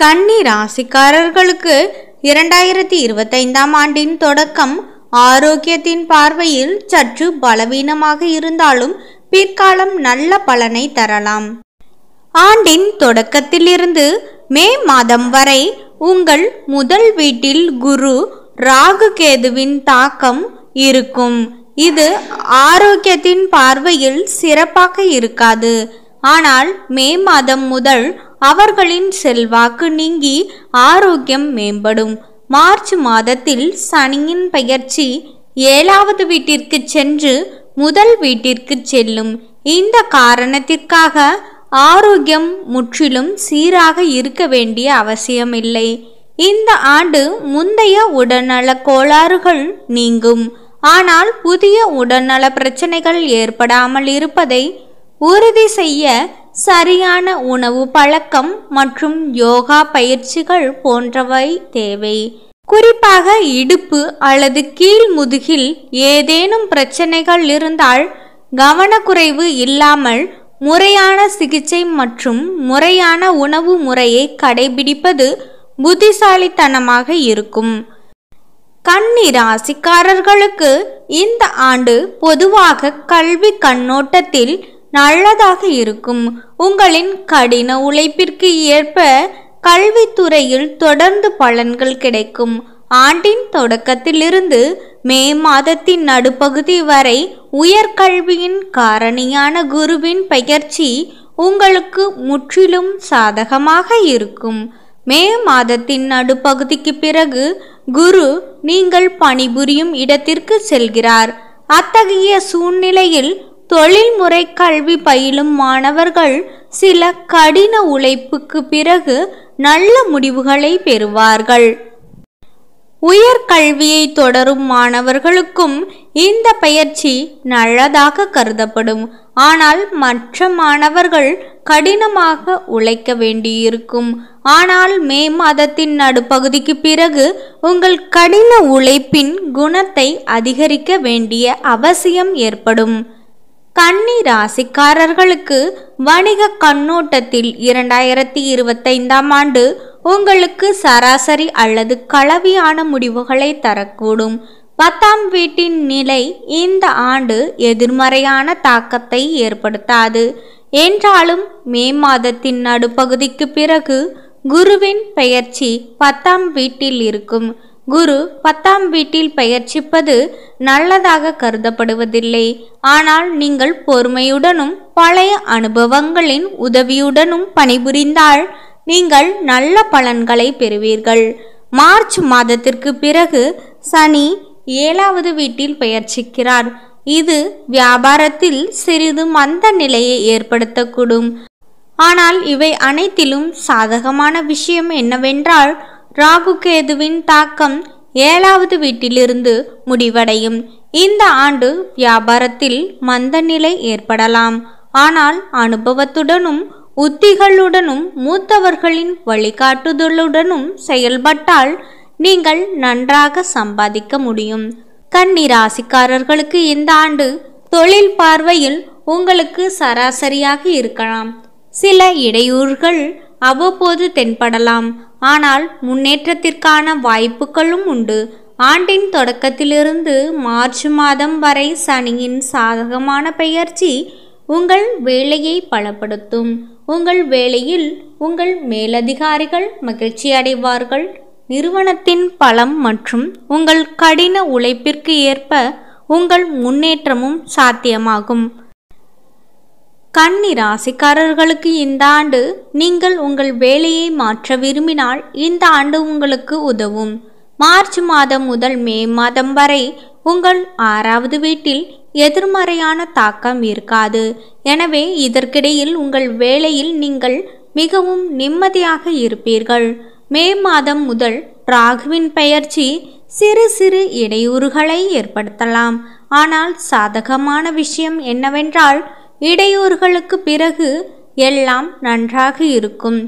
கன்னி ராசிக்காரர்களுக்கு இரண்டாயிரத்தி இருபத்தைந்தாம் ஆண்டின் தொடக்கம் ஆரோக்கியத்தின் பார்வையில் சற்று பலவீனமாக இருந்தாலும் பிற்காலம் நல்ல பலனை தரலாம் ஆண்டின் தொடக்கத்திலிருந்து மே மாதம் வரை உங்கள் முதல் வீட்டில் குரு ராகு கேதுவின் தாக்கம் இருக்கும் இது ஆரோக்கியத்தின் பார்வையில் சிறப்பாக இருக்காது ஆனால் மே மாதம் முதல் அவர்களின் செல்வாக்கு நீங்கி ஆரோக்கியம் மேம்படும் மார்ச் மாதத்தில் சனியின் பெயர்ச்சி ஏழாவது வீட்டிற்கு சென்று முதல் வீட்டிற்கு செல்லும் இந்த காரணத்திற்காக ஆரோக்கியம் முற்றிலும் சீராக இருக்க வேண்டிய அவசியமில்லை இந்த ஆண்டு முந்தைய உடல்நல கோளாறுகள் நீங்கும் ஆனால் புதிய உடல்நல பிரச்சனைகள் ஏற்படாமல் இருப்பதை உறுதி செய்ய சரியான உணவு பழக்கம் மற்றும் யோகா பயிற்சிகள் போன்றவை தேவை குறிப்பாக இடுப்பு அல்லது கீழ் முதுகில் ஏதேனும் பிரச்சனைகள் இருந்தால் கவனக்குறைவு இல்லாமல் முறையான சிகிச்சை மற்றும் முறையான உணவு முறையை கடைபிடிப்பது புத்திசாலித்தனமாக இருக்கும் கன்னி ராசிக்காரர்களுக்கு இந்த ஆண்டு பொதுவாக கல்வி கண்ணோட்டத்தில் நல்லதாக இருக்கும் உங்களின் கடின உழைப்பிற்கு ஏற்ப கல்வித்துறையில் தொடர்ந்து பலன்கள் கிடைக்கும் ஆண்டின் தொடக்கத்திலிருந்து மே மாதத்தின் நடுப்பகுதி வரை உயர்கல்வியின் காரணியான குருவின் பயிற்சி உங்களுக்கு முற்றிலும் சாதகமாக இருக்கும் மே மாதத்தின் நடுப்பகுதிக்கு பிறகு குரு நீங்கள் பணிபுரியும் இடத்திற்கு செல்கிறார் அத்தகைய சூழ்நிலையில் தொழில்முறை கல்வி பயிலும் மாணவர்கள் சில கடின உழைப்புக்கு பிறகு நல்ல முடிவுகளை பெறுவார்கள் உயர்கல்வியை தொடரும் மாணவர்களுக்கும் இந்த பயிற்சி நல்லதாக கருதப்படும் ஆனால் மற்ற மாணவர்கள் கடினமாக உழைக்க வேண்டியிருக்கும் ஆனால் மே மாதத்தின் நடுப்பகுதிக்கு பிறகு உங்கள் கடின உழைப்பின் குணத்தை அதிகரிக்க வேண்டிய அவசியம் ஏற்படும் கன்னி ராசிக்காரர்களுக்கு வணிக கண்ணோட்டத்தில் இரண்டாயிரத்தி இருபத்தைந்தாம் ஆண்டு உங்களுக்கு சராசரி அல்லது கலவையான முடிவுகளை தரக்கூடும் பத்தாம் வீட்டின் நிலை இந்த ஆண்டு எதிர்மறையான தாக்கத்தை ஏற்படுத்தாது என்றாலும் மே மாதத்தின் நடுப்பகுதிக்கு பிறகு குருவின் பெயர்ச்சி பத்தாம் வீட்டில் இருக்கும் குரு பத்தாம் வீட்டில் பெயர்ச்சிப்பது நல்லதாக கருதப்படுவதில்லை ஆனால் நீங்கள் பொறுமையுடனும் பழைய அனுபவங்களின் உதவியுடனும் பணிபுரிந்தால் நீங்கள் நல்ல பலன்களை பெறுவீர்கள் மார்ச் மாதத்திற்கு பிறகு சனி ஏழாவது வீட்டில் பெயர்ச்சிக்கிறார் இது வியாபாரத்தில் சிறிது மந்த நிலையை ஏற்படுத்தக்கூடும் ஆனால் இவை அனைத்திலும் சாதகமான விஷயம் என்னவென்றால் ராகு கேதுவின் தாக்கம் ஏழாவது வீட்டிலிருந்து முடிவடையும் இந்த ஆண்டு வியாபாரத்தில் மந்த நிலை ஏற்படலாம் ஆனால் அனுபவத்துடனும் உத்திகளுடனும் மூத்தவர்களின் வழிகாட்டுதலுடனும் செயல்பட்டால் நீங்கள் நன்றாக சம்பாதிக்க முடியும் கன்னி ராசிக்காரர்களுக்கு இந்த ஆண்டு தொழில் பார்வையில் உங்களுக்கு சராசரியாக இருக்கலாம் சில இடையூறுகள் அவ்வப்போது தென்படலாம் ஆனால் முன்னேற்றத்திற்கான வாய்ப்புகளும் உண்டு ஆண்டின் தொடக்கத்திலிருந்து மார்ச் மாதம் வரை சனியின் சாதகமான பெயர்ச்சி உங்கள் வேலையை பலப்படுத்தும் உங்கள் வேலையில் உங்கள் மேலதிகாரிகள் மகிழ்ச்சி அடைவார்கள் நிறுவனத்தின் பலம் மற்றும் உங்கள் கடின உழைப்பிற்கு ஏற்ப உங்கள் முன்னேற்றமும் சாத்தியமாகும் கன்னி ராசிக்காரர்களுக்கு இந்த ஆண்டு நீங்கள் உங்கள் வேலையை மாற்ற விரும்பினால் இந்த ஆண்டு உங்களுக்கு உதவும் மார்ச் மாதம் முதல் மே மாதம் வரை உங்கள் ஆறாவது வீட்டில் எதிர்மறையான தாக்கம் இருக்காது எனவே இதற்கிடையில் உங்கள் வேலையில் நீங்கள் மிகவும் நிம்மதியாக இருப்பீர்கள் மே மாதம் முதல் ராகுவின் பெயர்ச்சி சிறு சிறு இடையூறுகளை ஏற்படுத்தலாம் ஆனால் சாதகமான விஷயம் என்னவென்றால் இடையூறுகளுக்கு பிறகு எல்லாம் நன்றாக இருக்கும்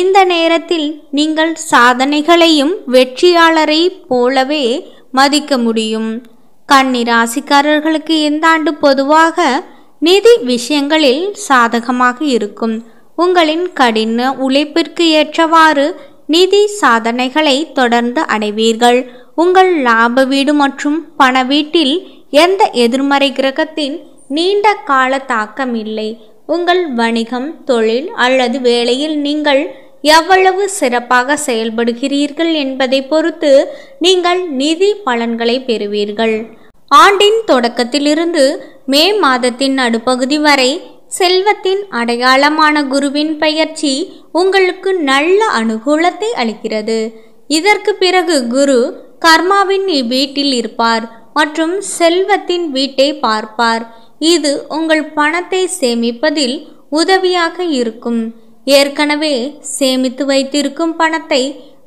இந்த நேரத்தில் நீங்கள் சாதனைகளையும் வெற்றியாளரை போலவே மதிக்க முடியும் கன்னி ராசிக்காரர்களுக்கு இந்த ஆண்டு பொதுவாக நிதி விஷயங்களில் சாதகமாக இருக்கும் உங்களின் கடின உழைப்பிற்கு ஏற்றவாறு நிதி சாதனைகளை தொடர்ந்து அடைவீர்கள் உங்கள் லாப வீடு மற்றும் பண வீட்டில் எந்த எதிர்மறை கிரகத்தின் நீண்ட கால தாக்கம் இல்லை உங்கள் வணிகம் தொழில் அல்லது வேலையில் நீங்கள் எவ்வளவு சிறப்பாக செயல்படுகிறீர்கள் என்பதை பொறுத்து நீங்கள் நிதி பலன்களை பெறுவீர்கள் ஆண்டின் தொடக்கத்திலிருந்து மே மாதத்தின் நடுப்பகுதி வரை செல்வத்தின் அடையாளமான குருவின் பயிற்சி உங்களுக்கு நல்ல அனுகூலத்தை அளிக்கிறது இதற்கு பிறகு குரு கர்மாவின் வீட்டில் இருப்பார் மற்றும் செல்வத்தின் வீட்டை பார்ப்பார் இது உங்கள் பணத்தை சேமிப்பதில் உதவியாக இருக்கும் ஏற்கனவே சேமித்து வைத்திருக்கும் பணத்தை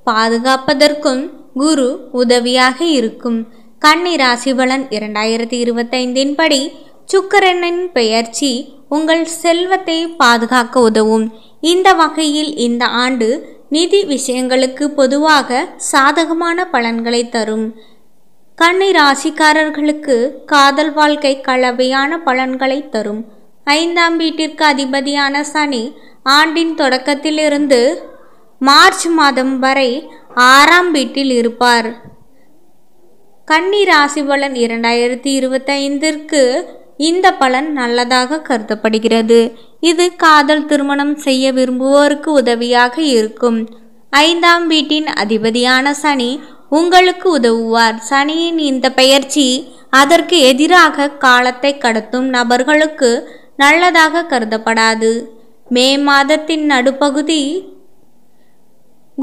பாதுகாப்பதற்கும் குரு உதவியாக இருக்கும் கன்னி ராசி பலன் இரண்டாயிரத்தி இருபத்தைந்தின் படி சுக்கரனின் பெயர்ச்சி உங்கள் செல்வத்தை பாதுகாக்க உதவும் இந்த வகையில் இந்த ஆண்டு நிதி விஷயங்களுக்கு பொதுவாக சாதகமான பலன்களை தரும் கண்ணை ராசிக்காரர்களுக்கு காதல் வாழ்க்கை கலவையான பலன்களை தரும் ஐந்தாம் வீட்டிற்கு அதிபதியான சனி ஆண்டின் தொடக்கத்திலிருந்து மார்ச் மாதம் வரை ஆறாம் வீட்டில் இருப்பார் கன்னி ராசி பலன் இரண்டாயிரத்தி இருபத்தைந்திற்கு இந்த பலன் நல்லதாக கருதப்படுகிறது இது காதல் திருமணம் செய்ய விரும்புவோருக்கு உதவியாக இருக்கும் ஐந்தாம் வீட்டின் அதிபதியான சனி உங்களுக்கு உதவுவார் சனியின் இந்த பெயர்ச்சி அதற்கு எதிராக காலத்தை கடத்தும் நபர்களுக்கு நல்லதாக கருதப்படாது மே மாதத்தின் நடுப்பகுதி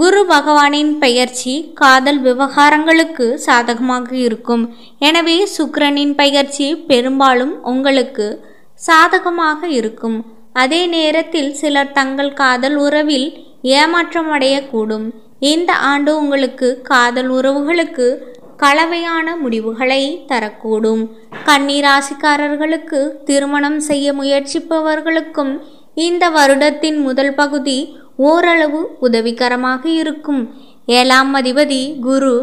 குரு பகவானின் பெயர்ச்சி காதல் விவகாரங்களுக்கு சாதகமாக இருக்கும் எனவே சுக்கரனின் பெயர்ச்சி பெரும்பாலும் உங்களுக்கு சாதகமாக இருக்கும் அதே நேரத்தில் சிலர் தங்கள் காதல் உறவில் ஏமாற்றம் அடையக்கூடும் இந்த ஆண்டு உங்களுக்கு காதல் உறவுகளுக்கு கலவையான முடிவுகளை தரக்கூடும் கண்ணீராசிக்காரர்களுக்கு திருமணம் செய்ய முயற்சிப்பவர்களுக்கும் இந்த வருடத்தின் முதல் பகுதி ஓரளவு உதவிகரமாக இருக்கும் ஏழாம் அதிபதி குரு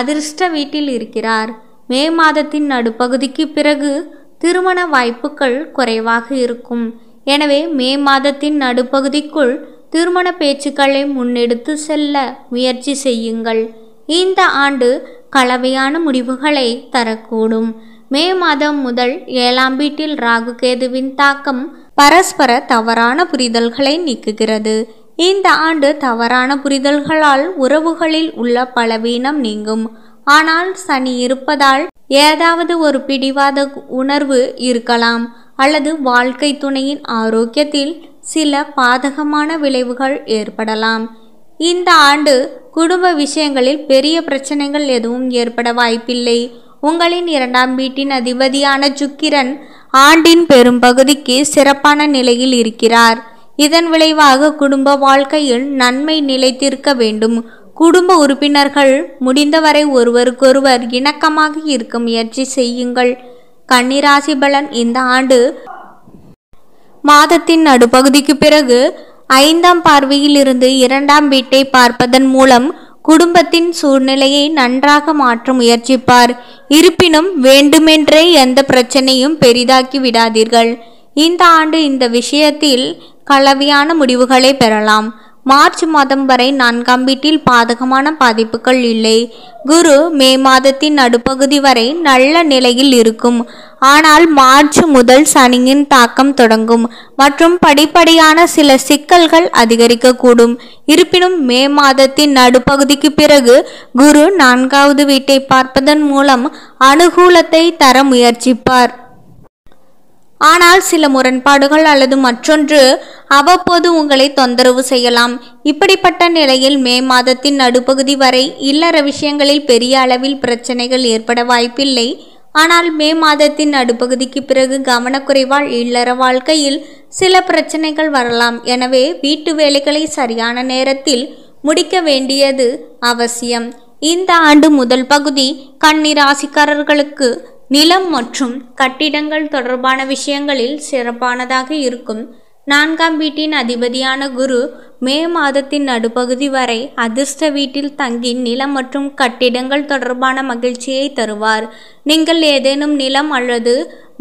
அதிர்ஷ்ட வீட்டில் இருக்கிறார் மே மாதத்தின் நடுப்பகுதிக்கு பிறகு திருமண வாய்ப்புகள் குறைவாக இருக்கும் எனவே மே மாதத்தின் நடுப்பகுதிக்குள் திருமண பேச்சுக்களை முன்னெடுத்து செல்ல முயற்சி செய்யுங்கள் இந்த ஆண்டு கலவையான முடிவுகளை தரக்கூடும் மே மாதம் முதல் ஏழாம் வீட்டில் ராகு கேதுவின் தாக்கம் பரஸ்பர தவறான புரிதல்களை நீக்குகிறது இந்த ஆண்டு தவறான புரிதல்களால் உறவுகளில் உள்ள பலவீனம் நீங்கும் ஆனால் சனி இருப்பதால் ஏதாவது ஒரு பிடிவாத உணர்வு இருக்கலாம் அல்லது வாழ்க்கை துணையின் ஆரோக்கியத்தில் சில பாதகமான விளைவுகள் ஏற்படலாம் இந்த ஆண்டு குடும்ப விஷயங்களில் பெரிய பிரச்சனைகள் எதுவும் ஏற்பட வாய்ப்பில்லை உங்களின் இரண்டாம் வீட்டின் அதிபதியான சுக்கிரன் ஆண்டின் பெரும்பகுதிக்கு சிறப்பான நிலையில் இருக்கிறார் இதன் விளைவாக குடும்ப வாழ்க்கையில் நன்மை நிலைத்திருக்க வேண்டும் குடும்ப உறுப்பினர்கள் முடிந்தவரை ஒருவருக்கொருவர் இணக்கமாக இருக்க முயற்சி செய்யுங்கள் கன்னிராசி பலன் இந்த ஆண்டு மாதத்தின் நடுப்பகுதிக்கு பிறகு ஐந்தாம் பார்வையிலிருந்து இரண்டாம் வீட்டை பார்ப்பதன் மூலம் குடும்பத்தின் சூழ்நிலையை நன்றாக மாற்ற முயற்சிப்பார் இருப்பினும் வேண்டுமென்றே எந்த பிரச்சனையும் பெரிதாக்கி விடாதீர்கள் இந்த ஆண்டு இந்த விஷயத்தில் கலவையான முடிவுகளை பெறலாம் மார்ச் மாதம் வரை நான்காம் வீட்டில் பாதகமான பாதிப்புகள் இல்லை குரு மே மாதத்தின் நடுப்பகுதி வரை நல்ல நிலையில் இருக்கும் ஆனால் மார்ச் முதல் சனியின் தாக்கம் தொடங்கும் மற்றும் படிப்படியான சில சிக்கல்கள் அதிகரிக்கக்கூடும் இருப்பினும் மே மாதத்தின் நடுப்பகுதிக்கு பிறகு குரு நான்காவது வீட்டை பார்ப்பதன் மூலம் அனுகூலத்தை தர முயற்சிப்பார் ஆனால் சில முரண்பாடுகள் அல்லது மற்றொன்று அவ்வப்போது உங்களை தொந்தரவு செய்யலாம் இப்படிப்பட்ட நிலையில் மே மாதத்தின் நடுப்பகுதி வரை இல்லற விஷயங்களில் பெரிய அளவில் பிரச்சனைகள் ஏற்பட வாய்ப்பில்லை ஆனால் மே மாதத்தின் நடுப்பகுதிக்கு பிறகு கவனக்குறைவால் இல்லற வாழ்க்கையில் சில பிரச்சனைகள் வரலாம் எனவே வீட்டு வேலைகளை சரியான நேரத்தில் முடிக்க வேண்டியது அவசியம் இந்த ஆண்டு முதல் பகுதி கண்ணீர் ராசிக்காரர்களுக்கு நிலம் மற்றும் கட்டிடங்கள் தொடர்பான விஷயங்களில் சிறப்பானதாக இருக்கும் நான்காம் வீட்டின் அதிபதியான குரு மே மாதத்தின் நடுப்பகுதி வரை அதிர்ஷ்ட வீட்டில் தங்கி நிலம் மற்றும் கட்டிடங்கள் தொடர்பான மகிழ்ச்சியை தருவார் நீங்கள் ஏதேனும் நிலம் அல்லது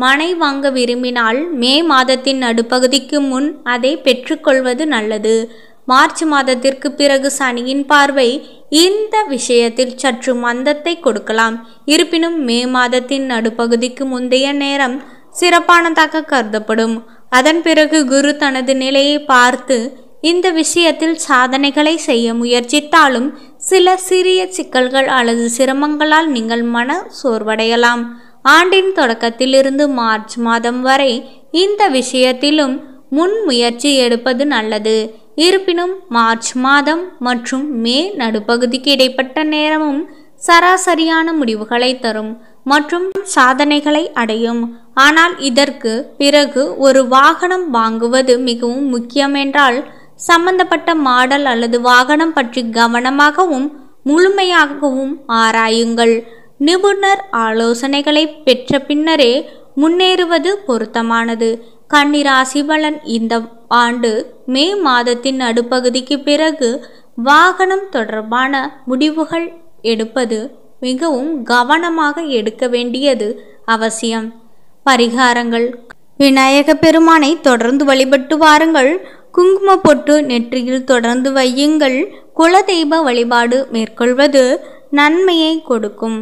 மனை வாங்க விரும்பினால் மே மாதத்தின் நடுப்பகுதிக்கு முன் அதை பெற்றுக்கொள்வது நல்லது மார்ச் மாதத்திற்கு பிறகு சனியின் பார்வை இந்த விஷயத்தில் சற்று மந்தத்தை கொடுக்கலாம் இருப்பினும் மே மாதத்தின் நடுப்பகுதிக்கு முந்தைய நேரம் சிறப்பானதாக கருதப்படும் அதன் பிறகு குரு தனது நிலையை பார்த்து இந்த விஷயத்தில் சாதனைகளை செய்ய முயற்சித்தாலும் சில சிறிய சிக்கல்கள் அல்லது சிரமங்களால் நீங்கள் மன சோர்வடையலாம் ஆண்டின் தொடக்கத்திலிருந்து மார்ச் மாதம் வரை இந்த விஷயத்திலும் முன்முயற்சி எடுப்பது நல்லது இருப்பினும் மார்ச் மாதம் மற்றும் மே நடுப்பகுதிக்கு இடைப்பட்ட நேரமும் சராசரியான முடிவுகளை தரும் மற்றும் சாதனைகளை அடையும் ஆனால் இதற்கு பிறகு ஒரு வாகனம் வாங்குவது மிகவும் முக்கியம் என்றால் சம்பந்தப்பட்ட மாடல் அல்லது வாகனம் பற்றி கவனமாகவும் முழுமையாகவும் ஆராயுங்கள் நிபுணர் ஆலோசனைகளை பெற்ற பின்னரே முன்னேறுவது பொருத்தமானது கன்னிராசி பலன் இந்த ஆண்டு மே மாதத்தின் நடுப்பகுதிக்கு பிறகு வாகனம் தொடர்பான முடிவுகள் எடுப்பது மிகவும் கவனமாக எடுக்க வேண்டியது அவசியம் பரிகாரங்கள் விநாயக பெருமானை தொடர்ந்து வழிபட்டு வாருங்கள் குங்கும பொட்டு நெற்றியில் தொடர்ந்து வையுங்கள் குலதெய்வ வழிபாடு மேற்கொள்வது நன்மையை கொடுக்கும்